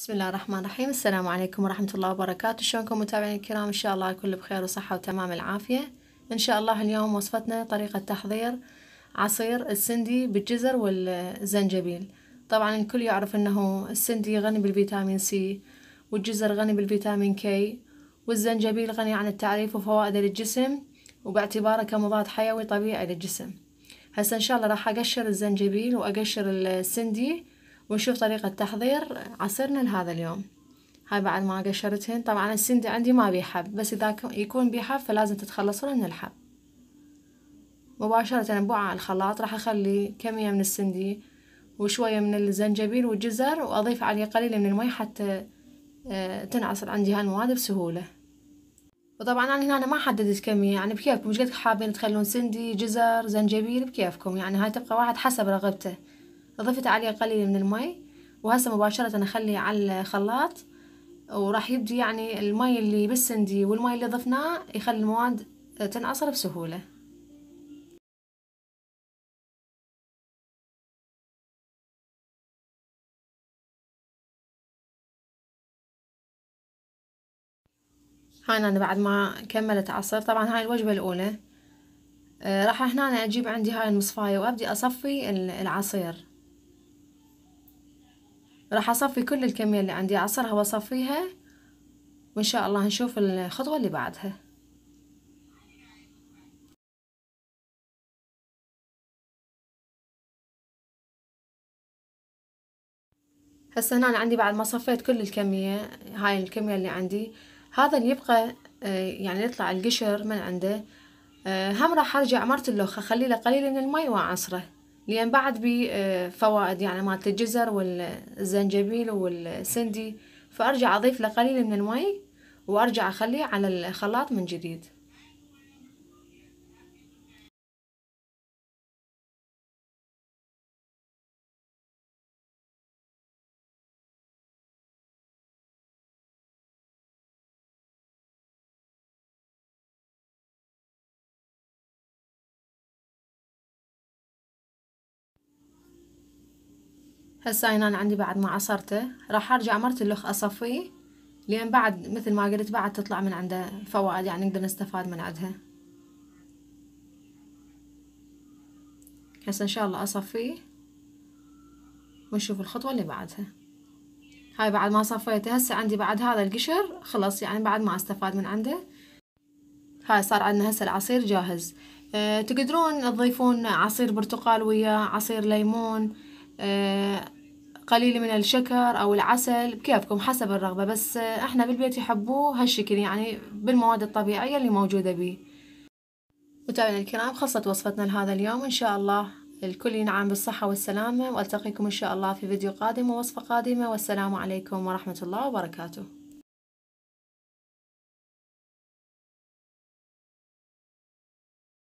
بسم الله الرحمن الرحيم السلام عليكم ورحمة الله وبركاته شلونكم متابعين الكرام إن شاء الله كل بخير وصحة وتمام العافية إن شاء الله اليوم وصفتنا طريقة تحضير عصير السندي بالجزر والزنجبيل طبعا الكل يعرف أنه السندي غني بالفيتامين سي والجزر غني بالفيتامين كي والزنجبيل غني عن التعريف وفوائده للجسم وباعتباره كمضاد حيوي طبيعي للجسم هسا إن شاء الله راح أقشر الزنجبيل وأقشر السندي ونشوف طريقة تحضير عصيرنا لهذا اليوم هاي بعد ما قشرتهن طبعا السندي عندي ما بيحب بس إذا يكون بيحب فلازم تتخلصون من الحب مباشرة بوعاء الخلاط راح أخلي كمية من السندي وشوية من الزنجبيل والجزر وأضيف عليه قليل من المي حتى آه، تنعصر عندي هالمواد بسهولة وطبعا أنا هنا أنا ما حددت كمية يعني بكيفكم مش قد حابين تخلون سندي جزر زنجبيل بكيفكم يعني هاي تبقى واحد حسب رغبته ضفت عليه قليل من المي وهسه مباشرة أخليه على الخلاط وراح يبدي يعني المي اللي بالسندي والمي اللي ضفناه يخلي المواد تنعصر بسهولة هاي أنا بعد ما كملت عصر طبعا هاي الوجبة الأولى أه، راح هنا أجيب عندي هاي المصفاية وأبدي أصفي العصير راح اصفي كل الكمية اللي عندي اعصرها واصفيها وان شاء الله هنشوف الخطوة اللي بعدها هسه هنا عندي بعد ما صفيت كل الكمية هاي الكمية اللي عندي هذا اللي يبقى آه، يعني يطلع القشر من عنده آه، هم راح ارجع مرت اللوخة اخلي له قليل من المي واعصره لأن بعد بفوائد آه، فوائد يعني مالت الجزر والزنجبيل والسندي فأرجع أضيف له قليل من المي وأرجع أخليه على الخلاط من جديد هسا هنا عندي بعد ما عصرته راح ارجع مرة اللخ اصفيه لان بعد مثل ما قلت بعد تطلع من عنده فوائد يعني نقدر نستفاد من عندها هسا ان شاء الله اصفيه ونشوف الخطوة اللي بعدها هاي بعد ما صفيته هسه عندي بعد هذا القشر خلص يعني بعد ما استفاد من عنده هاي صار عندنا هسه العصير جاهز أه تقدرون تضيفون عصير برتقال وياه عصير ليمون آه، قليل من الشكر أو العسل بكيفكم حسب الرغبة بس احنا بالبيت يحبوه هالشكل يعني بالمواد الطبيعية اللي موجودة به متابعينا الكرام خلصت وصفتنا لهذا اليوم إن شاء الله الكل ينعم بالصحة والسلامة وألتقيكم إن شاء الله في فيديو قادم ووصفة قادمة والسلام عليكم ورحمة الله وبركاته